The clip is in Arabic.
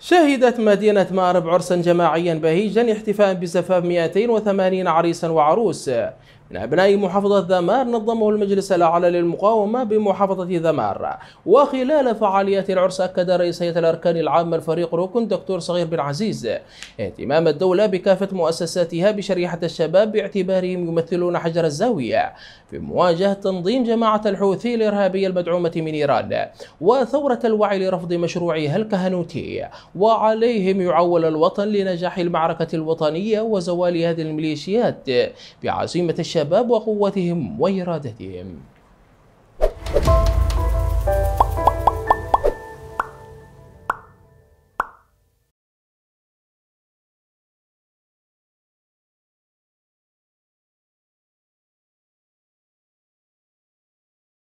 شهدت مدينة مأرب عرسا جماعيا بهيجا احتفاء بزفاف 280 عريسا وعروس من نعم، أبناء محافظة ذمار نظمه المجلس الأعلى للمقاومة بمحافظة ذمار وخلال فعاليات العرس أكد رئيس هيئة الأركان العامة الفريق ركن دكتور صغير بن عزيز اهتمام الدولة بكافة مؤسساتها بشريحة الشباب باعتبارهم يمثلون حجر الزاوية في مواجهة تنظيم جماعة الحوثي الإرهابية المدعومة من إيران وثورة الوعي لرفض مشروعها الكهنوتي وعليهم يعول الوطن لنجاح المعركة الوطنية وزوال هذه الميليشيات بعزيمة الشباب الشباب وقوتهم وإرادتهم